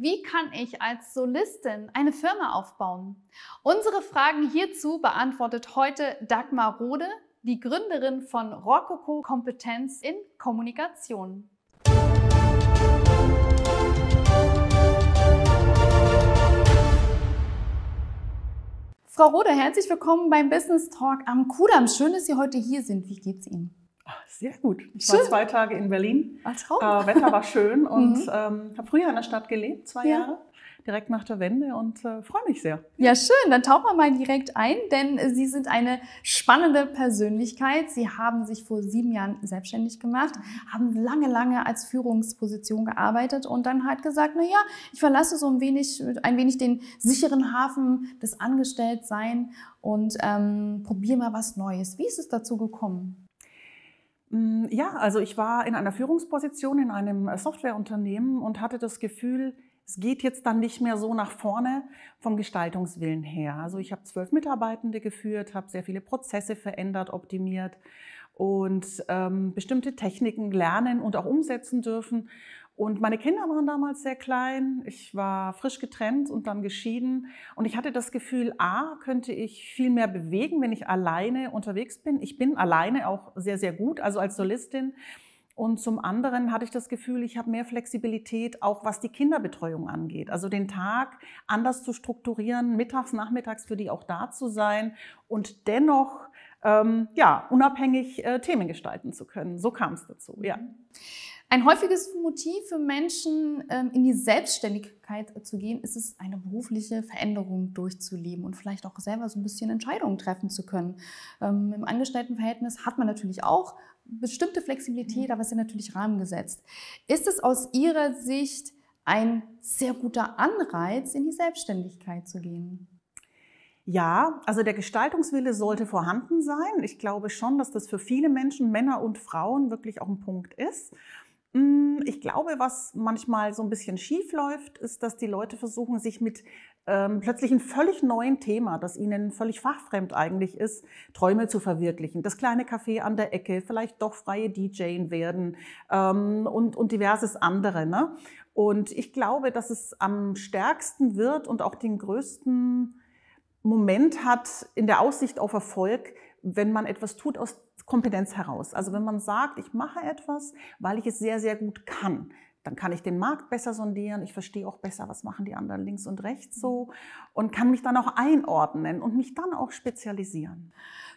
Wie kann ich als Solistin eine Firma aufbauen? Unsere Fragen hierzu beantwortet heute Dagmar Rode, die Gründerin von Rococo Kompetenz in Kommunikation. Frau Rode, herzlich willkommen beim Business Talk am Kudamm. Schön, dass Sie heute hier sind. Wie geht's Ihnen? Sehr gut. Ich schön. war zwei Tage in Berlin. Ein Traum. Äh, Wetter war schön und mhm. ähm, habe früher in der Stadt gelebt, zwei ja. Jahre, direkt nach der Wende und äh, freue mich sehr. Ja, schön. Dann tauchen wir mal direkt ein, denn äh, Sie sind eine spannende Persönlichkeit. Sie haben sich vor sieben Jahren selbstständig gemacht, haben lange, lange als Führungsposition gearbeitet und dann halt gesagt, naja, ich verlasse so ein wenig, ein wenig den sicheren Hafen des Angestelltseins und ähm, probiere mal was Neues. Wie ist es dazu gekommen? Mm, ja, also ich war in einer Führungsposition in einem äh, Softwareunternehmen und hatte das Gefühl, es geht jetzt dann nicht mehr so nach vorne vom Gestaltungswillen her. Also ich habe zwölf Mitarbeitende geführt, habe sehr viele Prozesse verändert, optimiert und ähm, bestimmte Techniken lernen und auch umsetzen dürfen. Und meine Kinder waren damals sehr klein. Ich war frisch getrennt und dann geschieden. Und ich hatte das Gefühl, a, könnte ich viel mehr bewegen, wenn ich alleine unterwegs bin. Ich bin alleine auch sehr, sehr gut, also als Solistin. Und zum anderen hatte ich das Gefühl, ich habe mehr Flexibilität, auch was die Kinderbetreuung angeht. Also den Tag anders zu strukturieren, mittags, nachmittags für die auch da zu sein und dennoch ähm, ja, unabhängig äh, Themen gestalten zu können. So kam es dazu, ja. Mhm. Ein häufiges Motiv für Menschen, ähm, in die Selbstständigkeit zu gehen, ist es, eine berufliche Veränderung durchzuleben und vielleicht auch selber so ein bisschen Entscheidungen treffen zu können. Ähm, Im Angestelltenverhältnis hat man natürlich auch bestimmte Flexibilität, mhm. aber es ist natürlich Rahmen gesetzt. Ist es aus Ihrer Sicht ein sehr guter Anreiz, in die Selbstständigkeit zu gehen? Ja, also der Gestaltungswille sollte vorhanden sein. Ich glaube schon, dass das für viele Menschen, Männer und Frauen, wirklich auch ein Punkt ist. Hm, ich glaube, was manchmal so ein bisschen schief läuft, ist, dass die Leute versuchen, sich mit ähm, plötzlich einem völlig neuen Thema, das ihnen völlig fachfremd eigentlich ist, Träume zu verwirklichen. Das kleine Café an der Ecke, vielleicht doch freie DJin werden ähm, und, und diverses andere. Ne? Und ich glaube, dass es am stärksten wird und auch den größten Moment hat in der Aussicht auf Erfolg, wenn man etwas tut aus Kompetenz heraus. Also wenn man sagt, ich mache etwas, weil ich es sehr, sehr gut kann, dann kann ich den Markt besser sondieren, ich verstehe auch besser, was machen die anderen links und rechts so und kann mich dann auch einordnen und mich dann auch spezialisieren.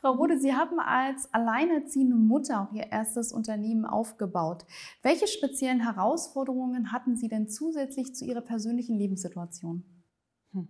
Frau Rode, Sie haben als alleinerziehende Mutter auch Ihr erstes Unternehmen aufgebaut. Welche speziellen Herausforderungen hatten Sie denn zusätzlich zu Ihrer persönlichen Lebenssituation? Hm.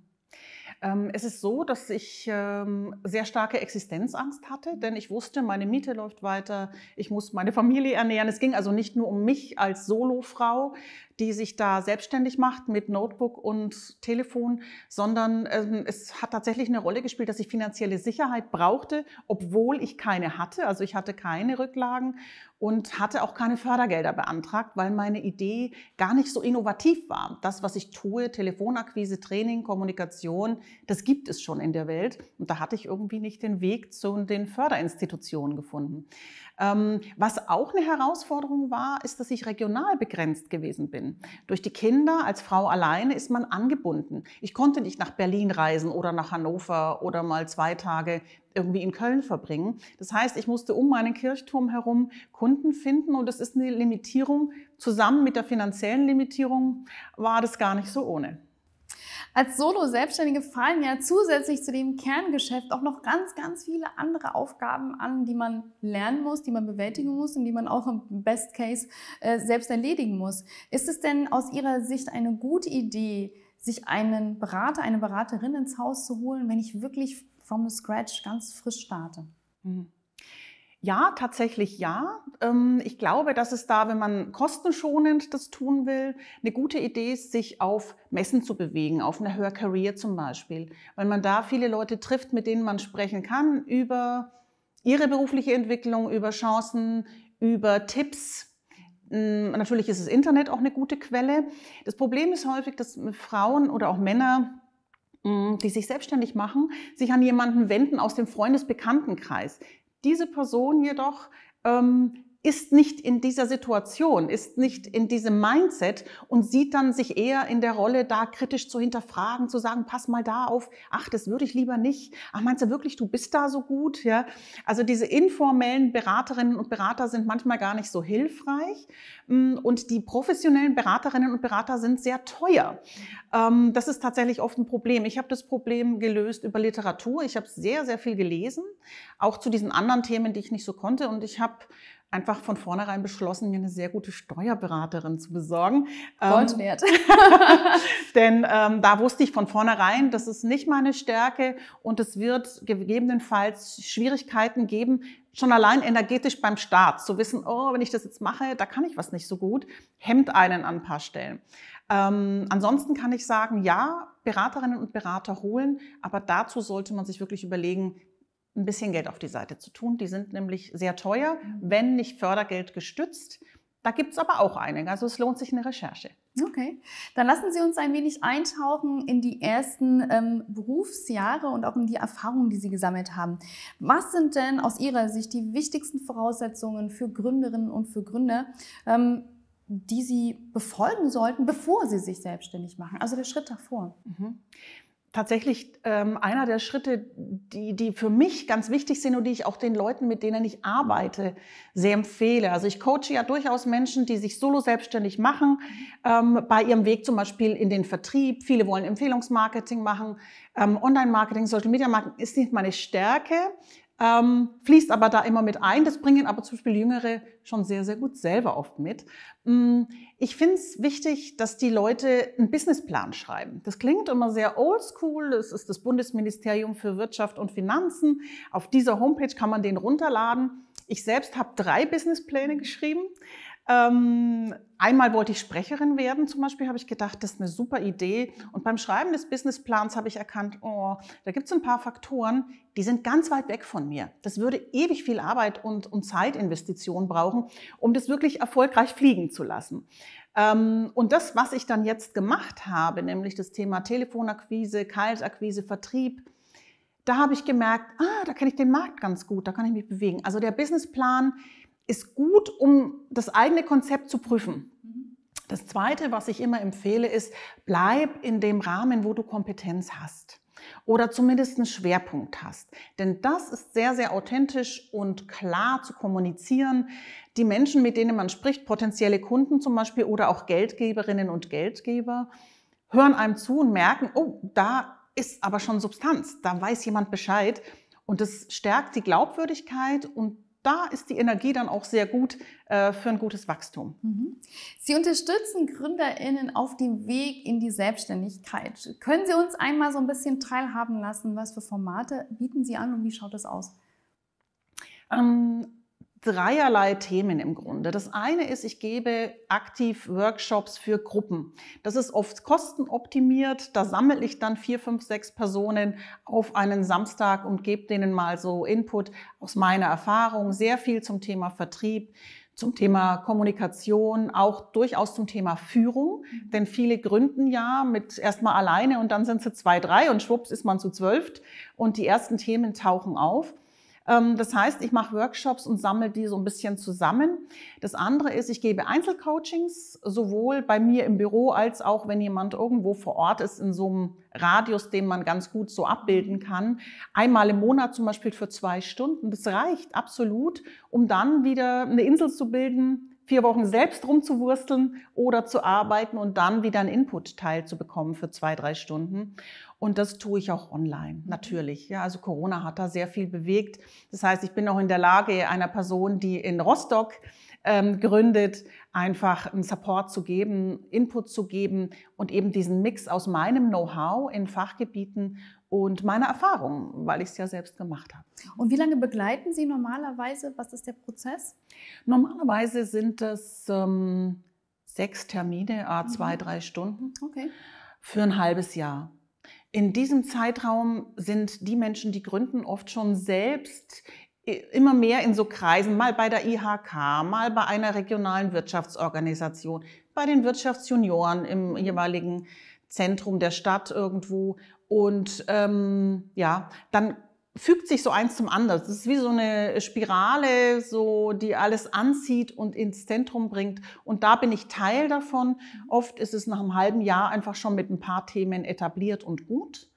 Ähm, es ist so, dass ich ähm, sehr starke Existenzangst hatte, mhm. denn ich wusste, meine Miete läuft weiter, ich muss meine Familie ernähren. Es ging also nicht nur um mich als Solofrau, die sich da selbstständig macht mit Notebook und Telefon, sondern ähm, es hat tatsächlich eine Rolle gespielt, dass ich finanzielle Sicherheit brauchte, obwohl ich keine hatte. Also ich hatte keine Rücklagen und hatte auch keine Fördergelder beantragt, weil meine Idee gar nicht so innovativ war. Das, was ich tue, Telefonakquise, Training, Kommunikation, das gibt es schon in der Welt. Und da hatte ich irgendwie nicht den Weg zu den Förderinstitutionen gefunden. Ähm, was auch eine Herausforderung war, ist, dass ich regional begrenzt gewesen bin. Durch die Kinder als Frau alleine ist man angebunden. Ich konnte nicht nach Berlin reisen oder nach Hannover oder mal zwei Tage irgendwie in Köln verbringen. Das heißt, ich musste um meinen Kirchturm herum Kunden finden und das ist eine Limitierung. Zusammen mit der finanziellen Limitierung war das gar nicht so ohne. Als Solo-Selbstständige fallen ja zusätzlich zu dem Kerngeschäft auch noch ganz, ganz viele andere Aufgaben an, die man lernen muss, die man bewältigen muss und die man auch im Best Case äh, selbst erledigen muss. Ist es denn aus Ihrer Sicht eine gute Idee, sich einen Berater, eine Beraterin ins Haus zu holen, wenn ich wirklich from the scratch ganz frisch starte? Mhm. Ja, tatsächlich ja. Ähm, ich glaube, dass es da, wenn man kostenschonend das tun will, eine gute Idee ist, sich auf Messen zu bewegen, auf einer Hör Career zum Beispiel, weil man da viele Leute trifft, mit denen man sprechen kann über ihre berufliche Entwicklung, über Chancen, über Tipps. Hm, natürlich ist das Internet auch eine gute Quelle. Das Problem ist häufig, dass Frauen oder auch Männer hm, die sich selbstständig machen, sich an jemanden wenden aus dem Freundesbekanntenkreis, diese Person jedoch ähm, ist nicht in dieser Situation, ist nicht in diesem Mindset und sieht dann sich eher in der Rolle, da kritisch zu hinterfragen, zu sagen, pass mal da auf, ach, das würde ich lieber nicht. Ach, meinst du wirklich, du bist da so gut? Ja, also diese informellen Beraterinnen und Berater sind manchmal gar nicht so hilfreich mm, und die professionellen Beraterinnen und Berater sind sehr teuer. Ähm, das ist tatsächlich oft ein Problem. Ich habe das Problem gelöst über Literatur. Ich habe sehr, sehr viel gelesen, auch zu diesen anderen Themen, die ich nicht so konnte und ich habe einfach von vornherein beschlossen, mir eine sehr gute Steuerberaterin zu besorgen. Gold ähm, wert. denn ähm, da wusste ich von vornherein, das ist nicht meine Stärke und es wird gegebenenfalls Schwierigkeiten geben, schon allein energetisch beim Start zu wissen, oh, wenn ich das jetzt mache, da kann ich was nicht so gut, hemmt einen an ein paar Stellen. Ähm, ansonsten kann ich sagen, ja, Beraterinnen und Berater holen, aber dazu sollte man sich wirklich überlegen, ein bisschen Geld auf die Seite zu tun. Die sind nämlich sehr teuer, mhm. wenn nicht Fördergeld gestützt. Da gibt es aber auch einige. Also es lohnt sich eine Recherche. Okay, dann lassen Sie uns ein wenig eintauchen in die ersten ähm, Berufsjahre und auch in die Erfahrungen, die Sie gesammelt haben. Was sind denn aus Ihrer Sicht die wichtigsten Voraussetzungen für Gründerinnen und für Gründer, ähm, die Sie befolgen sollten, bevor Sie sich selbstständig machen? Also der Schritt davor. Mhm tatsächlich ähm, einer der Schritte, die, die für mich ganz wichtig sind und die ich auch den Leuten, mit denen ich arbeite, sehr empfehle. Also ich coache ja durchaus Menschen, die sich solo selbstständig machen, ähm, bei ihrem Weg zum Beispiel in den Vertrieb. Viele wollen Empfehlungsmarketing machen. Ähm, Online-Marketing, Social-Media-Marketing ist nicht meine Stärke ähm, fließt aber da immer mit ein. Das bringen aber zum Beispiel Jüngere schon sehr, sehr gut selber oft mit. Mm, ich finde es wichtig, dass die Leute einen Businessplan schreiben. Das klingt immer sehr oldschool. Das ist das Bundesministerium für Wirtschaft und Finanzen. Auf dieser Homepage kann man den runterladen. Ich selbst habe drei Businesspläne geschrieben. Ähm, einmal wollte ich Sprecherin werden, zum Beispiel habe ich gedacht, das ist eine super Idee. Und beim Schreiben des Businessplans habe ich erkannt, oh, da gibt es ein paar Faktoren, die sind ganz weit weg von mir. Das würde ewig viel Arbeit und, und Zeitinvestition brauchen, um das wirklich erfolgreich fliegen zu lassen. Ähm, und das, was ich dann jetzt gemacht habe, nämlich das Thema Telefonakquise, Kaltakquise, Vertrieb, da habe ich gemerkt, ah, da kenne ich den Markt ganz gut, da kann ich mich bewegen. Also der Businessplan, ist gut, um das eigene Konzept zu prüfen. Das Zweite, was ich immer empfehle, ist, bleib in dem Rahmen, wo du Kompetenz hast oder zumindest einen Schwerpunkt hast. Denn das ist sehr, sehr authentisch und klar zu kommunizieren. Die Menschen, mit denen man spricht, potenzielle Kunden zum Beispiel oder auch Geldgeberinnen und Geldgeber, hören einem zu und merken, oh, da ist aber schon Substanz, da weiß jemand Bescheid. Und das stärkt die Glaubwürdigkeit und da ist die Energie dann auch sehr gut äh, für ein gutes Wachstum. Mhm. Sie unterstützen GründerInnen auf dem Weg in die Selbstständigkeit. Können Sie uns einmal so ein bisschen teilhaben lassen? Was für Formate bieten Sie an und wie schaut es aus? Ähm, dreierlei Themen im Grunde. Das eine ist, ich gebe aktiv Workshops für Gruppen. Das ist oft kostenoptimiert. Da sammle ich dann vier, fünf, sechs Personen auf einen Samstag und gebe denen mal so Input aus meiner Erfahrung. Sehr viel zum Thema Vertrieb, zum Thema Kommunikation, auch durchaus zum Thema Führung. Mhm. Denn viele gründen ja mit erstmal alleine und dann sind sie zwei, drei und schwupps ist man zu zwölf und die ersten Themen tauchen auf. Ähm, das heißt, ich mache Workshops und sammle die so ein bisschen zusammen. Das andere ist, ich gebe Einzelcoachings, sowohl bei mir im Büro als auch, wenn jemand irgendwo vor Ort ist, in so einem Radius, den man ganz gut so abbilden kann. Einmal im Monat zum Beispiel für zwei Stunden. Das reicht absolut, um dann wieder eine Insel zu bilden, vier Wochen selbst rumzuwursteln oder zu arbeiten und dann wieder einen input teilzubekommen für zwei, drei Stunden. Und das tue ich auch online, mhm. natürlich. Ja, also Corona hat da sehr viel bewegt. Das heißt, ich bin auch in der Lage, einer Person, die in Rostock ähm, gründet, einfach einen Support zu geben, Input zu geben und eben diesen Mix aus meinem Know-how in Fachgebieten und meine Erfahrungen, weil ich es ja selbst gemacht habe. Und wie lange begleiten Sie normalerweise? Was ist der Prozess? Normalerweise sind es ähm, sechs Termine, a ah, mhm. zwei, drei Stunden okay. für ein halbes Jahr. In diesem Zeitraum sind die Menschen, die gründen, oft schon selbst immer mehr in so Kreisen, mal bei der IHK, mal bei einer regionalen Wirtschaftsorganisation, bei den Wirtschaftsjunioren im mhm. jeweiligen Zentrum der Stadt irgendwo und ähm, ja, dann fügt sich so eins zum anderen. Das ist wie so eine Spirale, so die alles anzieht und ins Zentrum bringt. Und da bin ich Teil davon. Oft ist es nach einem halben Jahr einfach schon mit ein paar Themen etabliert und gut.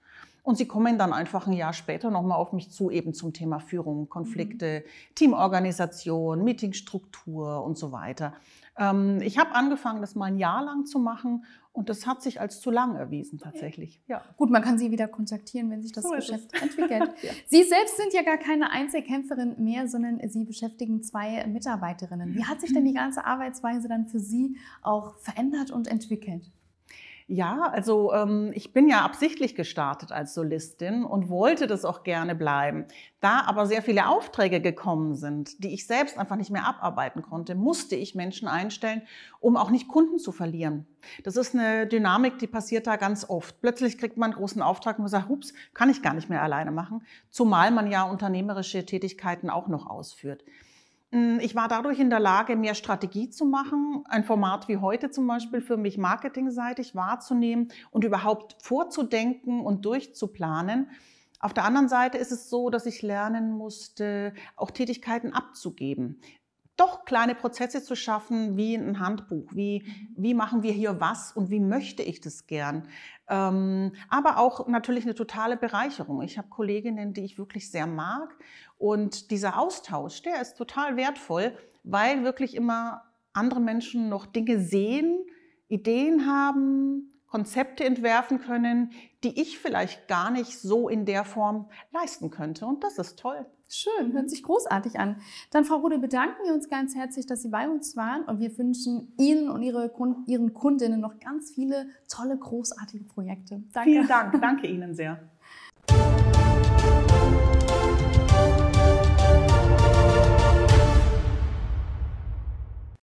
Und sie kommen dann einfach ein Jahr später nochmal auf mich zu, eben zum Thema Führung, Konflikte, mhm. Teamorganisation, Meetingstruktur und so weiter. Ähm, ich habe angefangen, das mal ein Jahr lang zu machen und das hat sich als zu lang erwiesen tatsächlich. Ja. Gut, man kann Sie wieder kontaktieren, wenn sich das so Geschäft entwickelt. ja. Sie selbst sind ja gar keine Einzelkämpferin mehr, sondern Sie beschäftigen zwei Mitarbeiterinnen. Wie hat sich denn die ganze Arbeitsweise dann für Sie auch verändert und entwickelt? Ja, also ähm, ich bin ja absichtlich gestartet als Solistin und wollte das auch gerne bleiben. Da aber sehr viele Aufträge gekommen sind, die ich selbst einfach nicht mehr abarbeiten konnte, musste ich Menschen einstellen, um auch nicht Kunden zu verlieren. Das ist eine Dynamik, die passiert da ganz oft. Plötzlich kriegt man einen großen Auftrag und sagt, hups, kann ich gar nicht mehr alleine machen, zumal man ja unternehmerische Tätigkeiten auch noch ausführt. Mm, ich war dadurch in der Lage, mehr Strategie zu machen, ein Format wie heute zum Beispiel für mich marketingseitig wahrzunehmen und überhaupt vorzudenken und durchzuplanen. Auf der anderen Seite ist es so, dass ich lernen musste, auch Tätigkeiten abzugeben doch kleine Prozesse zu schaffen, wie ein Handbuch, wie, mhm. wie machen wir hier was und wie möchte ich das gern. Ähm, aber auch natürlich eine totale Bereicherung. Ich habe Kolleginnen, die ich wirklich sehr mag und dieser Austausch, der ist total wertvoll, weil wirklich immer andere Menschen noch Dinge sehen, Ideen haben, Konzepte entwerfen können, die ich vielleicht gar nicht so in der Form leisten könnte. Und das ist toll. Schön, hört sich großartig an. Dann, Frau Rude, bedanken wir uns ganz herzlich, dass Sie bei uns waren und wir wünschen Ihnen und Ihre Kunden, Ihren Kundinnen noch ganz viele tolle, großartige Projekte. Danke. Vielen Dank, danke Ihnen sehr.